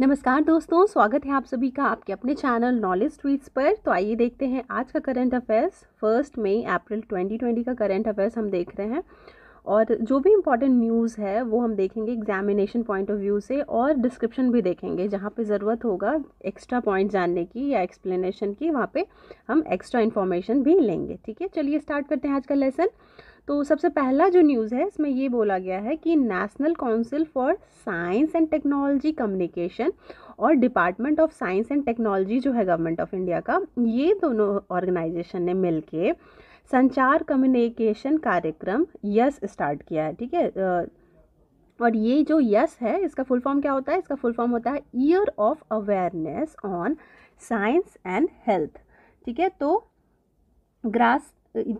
नमस्कार दोस्तों स्वागत है आप सभी का आपके अपने चैनल नॉलेज ट्वीट्स पर तो आइए देखते हैं आज का करंट अफेयर्स फर्स्ट मई अप्रैल 2020 का करंट अफेयर्स हम देख रहे हैं और जो भी इम्पॉर्टेंट न्यूज़ है वो हम देखेंगे एग्जामिनेशन पॉइंट ऑफ व्यू से और डिस्क्रिप्शन भी देखेंगे जहाँ पर ज़रूरत होगा एक्स्ट्रा पॉइंट जानने की या एक्सप्लेनेशन की वहाँ पर हम एक्स्ट्रा इन्फॉर्मेशन भी लेंगे ठीक है चलिए स्टार्ट करते हैं आज का लेसन तो सबसे पहला जो न्यूज़ है इसमें ये बोला गया है कि national council for science and technology communication और department of science and technology जो है गवर्नमेंट ऑफ इंडिया का ये दोनों ऑर्गेनाइजेशन ने मिल संचार कम्युनिकेशन कार्यक्रम यस स्टार्ट किया है ठीक है और ये जो यस है इसका फुल फॉर्म क्या होता है इसका फुल फॉर्म होता है year of awareness on science and health ठीक है तो ग्रास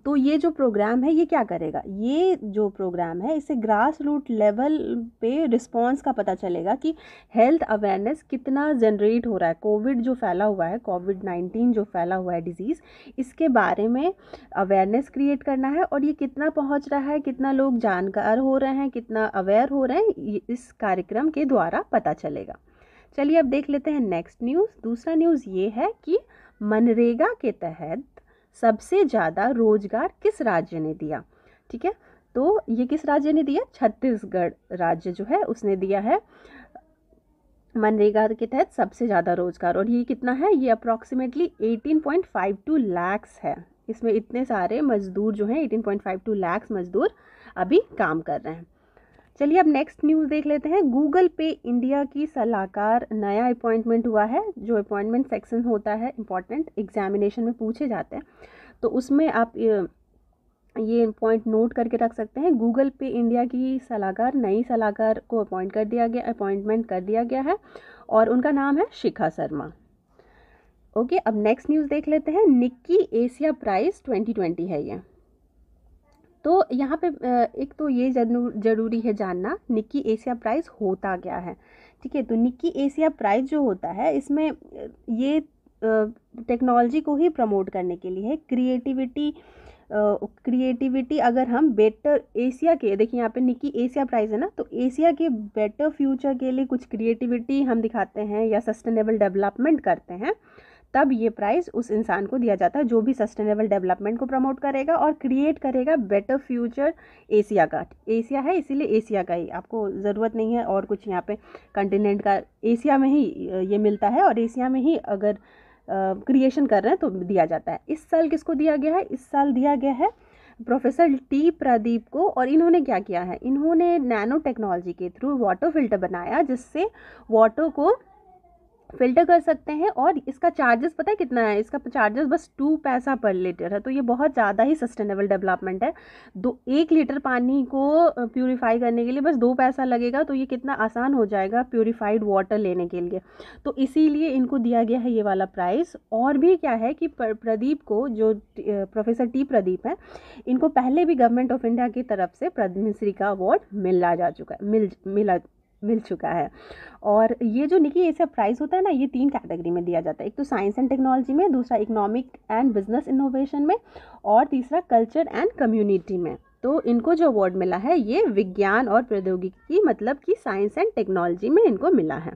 तो ये जो प्रोग्राम है ये क्या करेगा ये जो प्रोग्राम है इसे ग्रास रूट लेवल पे रिस्पांस का पता चलेगा कि हेल्थ अवेयरनेस कितना जनरेट हो रहा है कोविड जो फैला हुआ है कोविड नाइन्टीन जो फैला हुआ है डिज़ीज़ इसके बारे में अवेयरनेस क्रिएट करना है और ये कितना पहुंच रहा है कितना लोग जानकार हो रहे हैं कितना अवेयर हो रहे हैं इस कार्यक्रम के द्वारा पता चलेगा चलिए अब देख लेते हैं नेक्स्ट न्यूज़ दूसरा न्यूज़ ये है कि मनरेगा के तहत सबसे ज़्यादा रोजगार किस राज्य ने दिया ठीक है तो ये किस राज्य ने दिया छत्तीसगढ़ राज्य जो है उसने दिया है मनरेगा के तहत सबसे ज़्यादा रोजगार और ये कितना है ये अप्रॉक्सीमेटली 18.52 लैक्स है इसमें इतने सारे मज़दूर जो हैं 18.52 लैक्स मज़दूर अभी काम कर रहे हैं चलिए अब नेक्स्ट न्यूज़ देख लेते हैं गूगल पे इंडिया की सलाहकार नया अपॉइंटमेंट हुआ है जो अपॉइंटमेंट सेक्शन होता है इंपॉर्टेंट एग्जामिनेशन में पूछे जाते हैं तो उसमें आप ये पॉइंट नोट करके रख सकते हैं गूगल पे इंडिया की सलाहकार नई सलाहकार को अपॉइंट कर दिया गया अपॉइंटमेंट कर दिया गया है और उनका नाम है शिखा शर्मा ओके अब नेक्स्ट न्यूज़ देख लेते हैं निक्की एशिया प्राइज़ 2020 है ये तो यहाँ पे एक तो ये ज़रूरी है जानना निक्की एशिया प्राइज़ होता क्या है ठीक है तो निक्की एशिया प्राइज़ जो होता है इसमें ये टेक्नोलॉजी को ही प्रमोट करने के लिए है क्रिएटिविटी क्रिएटिविटी अगर हम बेटर एशिया के देखिए यहाँ पे निक्की एशिया प्राइज़ है ना तो एशिया के बेटर फ्यूचर के लिए कुछ क्रिएटिविटी हम दिखाते हैं या सस्टेनेबल डेवलपमेंट करते हैं तब ये प्राइस उस इंसान को दिया जाता है जो भी सस्टेनेबल डेवलपमेंट को प्रमोट करेगा और क्रिएट करेगा बेटर फ्यूचर एशिया का एशिया है इसीलिए एशिया का ही आपको ज़रूरत नहीं है और कुछ यहाँ पे कंटिनेंट का एशिया में ही ये मिलता है और एशिया में ही अगर क्रिएशन कर रहे हैं तो दिया जाता है इस साल किसको दिया गया है इस साल दिया गया है प्रोफेसर टी प्रदीप को और इन्होंने क्या किया है इन्होंने नैनो टेक्नोलॉजी के थ्रू वाटर फिल्टर बनाया जिससे वाटर को फ़िल्टर कर सकते हैं और इसका चार्जेस पता है कितना है इसका चार्जेस बस टू पैसा पर लीटर है तो ये बहुत ज़्यादा ही सस्टेनेबल डेवलपमेंट है दो एक लीटर पानी को प्योरीफाई करने के लिए बस दो पैसा लगेगा तो ये कितना आसान हो जाएगा प्योरीफाइड वाटर लेने के लिए तो इसीलिए इनको दिया गया है ये वाला प्राइस और भी क्या है कि प्रदीप को जो प्रोफेसर टी प्रदीप हैं इनको पहले भी गवर्नमेंट ऑफ इंडिया की तरफ से पद्मश्री का अवार्ड मिला जा चुका है मिल मिला मिल चुका है और ये जो निकी सब प्राइज़ होता है ना ये तीन कैटेगरी में दिया जाता है एक तो साइंस एंड टेक्नोलॉजी में दूसरा इकोनॉमिक एंड बिजनेस इनोवेशन में और तीसरा कल्चर एंड कम्युनिटी में तो इनको जो अवार्ड मिला है ये विज्ञान और प्रौद्योगिकी मतलब कि साइंस एंड टेक्नोलॉजी में इनको मिला है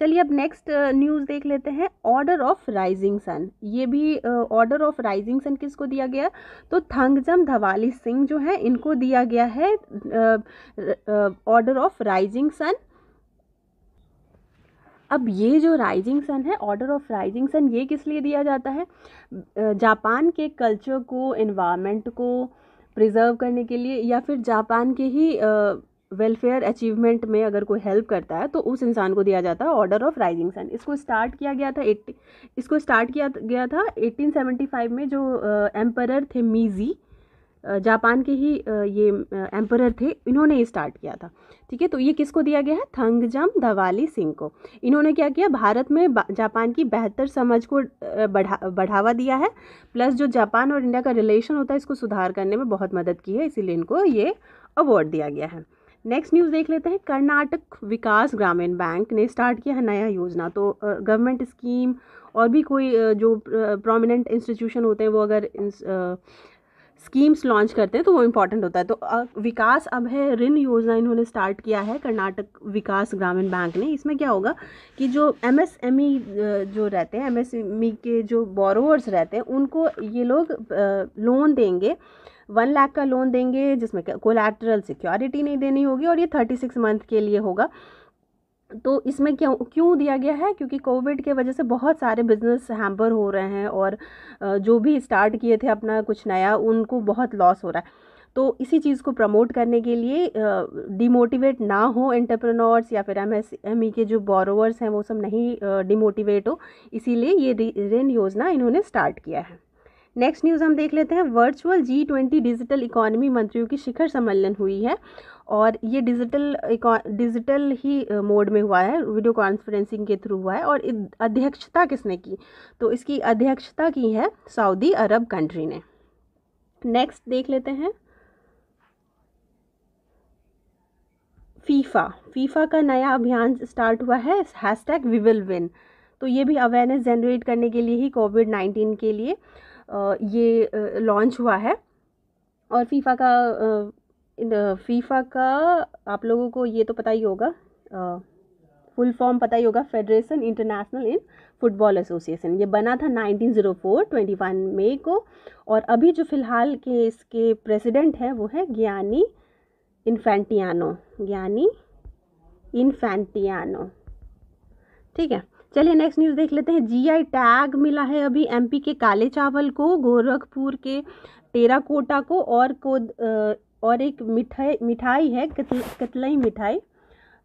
चलिए अब नेक्स्ट न्यूज़ देख लेते हैं ऑर्डर ऑफ राइजिंग सन ये भी ऑर्डर ऑफ राइजिंग सन किसको दिया गया तो थंगजम धवाली सिंह जो है इनको दिया गया है ऑर्डर ऑफ राइजिंग सन अब ये जो राइजिंग सन है ऑर्डर ऑफ राइजिंग सन ये किस लिए दिया जाता है जापान के कल्चर को इन्वामेंट को प्रिजर्व करने के लिए या फिर जापान के ही वेलफेयर अचीवमेंट में अगर कोई हेल्प करता है तो उस इंसान को दिया जाता है ऑर्डर ऑफ राइजिंग सन इसको स्टार्ट किया गया था एट्टी इसको स्टार्ट किया गया था 1875 में जो एम्परर थे मीजी जापान के ही ये एम्परर थे इन्होंने ये स्टार्ट किया था ठीक है तो ये किसको दिया गया है थंगजम धवाली सिंह को इन्होंने क्या किया भारत में जापान की बेहतर समझ को बढ़ा बढ़ावा दिया है प्लस जो जापान और इंडिया का रिलेशन होता है इसको सुधार करने में बहुत मदद की है इसीलिए इनको ये अवार्ड दिया गया है नेक्स्ट न्यूज़ देख लेते हैं कर्नाटक विकास ग्रामीण बैंक ने स्टार्ट किया है नया योजना तो गवर्नमेंट स्कीम और भी कोई जो प्रोमिनेंट इंस्टीट्यूशन होते हैं वो अगर स्कीम्स लॉन्च करते हैं तो वो इम्पॉर्टेंट होता है तो विकास अब है ऋण योजना इन्होंने स्टार्ट किया है कर्नाटक विकास ग्रामीण बैंक ने इसमें क्या होगा कि जो एमएसएमई e, जो रहते हैं एमएसएमई e के जो बोरोवर्स रहते हैं उनको ये लोग लोन देंगे वन लाख का लोन देंगे जिसमें कोलैटरल सिक्योरिटी नहीं देनी होगी और ये थर्टी सिक्स मंथ के लिए होगा तो इसमें क्यों क्यों दिया गया है क्योंकि कोविड के वजह से बहुत सारे बिज़नेस हैम्पर हो रहे हैं और जो भी स्टार्ट किए थे अपना कुछ नया उनको बहुत लॉस हो रहा है तो इसी चीज़ को प्रमोट करने के लिए डिमोटिवेट ना हो एंटरप्रेन्योर्स या फिर एम एस एम ई के जो बोरोवर्स हैं वो सब नहीं डिमोटिवेट हो इसीलिए ये ऋण योजना इन्होंने स्टार्ट किया है नेक्स्ट न्यूज़ हम देख लेते हैं virtual G twenty digital economy मंत्रियों की शिखर सम्मेलन हुई है और ये डिजिटल डिजिटल ही मोड में हुआ है वीडियो कॉन्फ्रेंसिंग के थ्रू हुआ है और अध्यक्षता किसने की तो इसकी अध्यक्षता की है सऊदी अरब कंट्री ने नेक्स्ट देख लेते हैं फीफा फीफा का नया अभियान स्टार्ट हुआ है हैशटैग वी विल विन तो ये भी अवेयरनेस जनरेट करने के लिए ही कोविड नाइन्टीन के लिए ये लॉन्च हुआ है और फीफा का फीफा का आप लोगों को ये तो पता ही होगा फुल फॉर्म पता ही होगा federation international in football association ये बना था 1904 जीरो मई को और अभी जो फ़िलहाल के इसके प्रेसिडेंट हैं वो है ज्ञानी इन्फेंटियानो ज्ञानी इन्फेंटियानो ठीक है चलिए नेक्स्ट न्यूज़ देख लेते हैं जीआई टैग मिला है अभी एमपी के काले चावल को गोरखपुर के टेराकोटा को और को और एक मिठाई मिठाई है कतलई मिठाई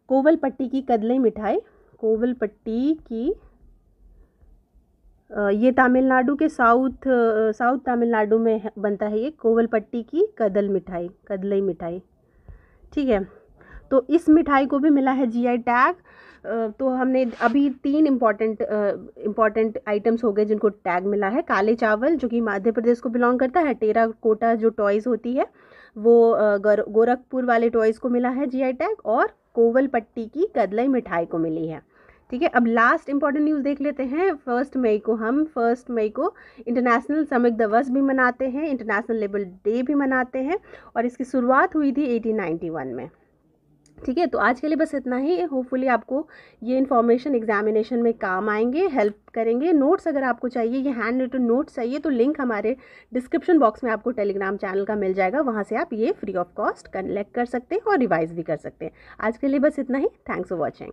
कोवल पट्टी की कदलई मिठाई कोवल पट्टी की ये तमिलनाडु के साउथ साउथ तमिलनाडु में बनता है ये कोवल पट्टी की कदल मिठाई कदलई मिठाई ठीक है तो इस मिठाई को भी मिला है जीआई टैग तो हमने अभी तीन इम्पॉर्टेंट इम्पॉर्टेंट आइटम्स हो गए जिनको टैग मिला है काले चावल जो कि मध्य प्रदेश को बिलोंग करता है टेरा कोटा जो टॉयज़ होती है वो गोरखपुर वाले टॉयज़ को मिला है जीआई टैग और कोवल पट्टी की कदलई मिठाई को मिली है ठीक है अब लास्ट इम्पॉर्टेंट न्यूज़ देख लेते हैं फर्स्ट मई को हम फर्स्ट मई को इंटरनेशनल श्रमिक दिवस भी मनाते हैं इंटरनेशनल लेबल डे भी मनाते हैं और इसकी शुरुआत हुई थी एटीन में ठीक है तो आज के लिए बस इतना ही होपफुली आपको ये इन्फॉर्मेशन एग्जामिनेशन में काम आएंगे हेल्प करेंगे नोट्स अगर आपको चाहिए ये हैंड रिटन नोट्स चाहिए तो लिंक हमारे डिस्क्रिप्शन बॉक्स में आपको टेलीग्राम चैनल का मिल जाएगा वहाँ से आप ये फ्री ऑफ कॉस्ट कलेक्ट कर सकते हैं और रिवाइज भी कर सकते हैं आज के लिए बस इतना ही थैंक्स फॉर वॉचिंग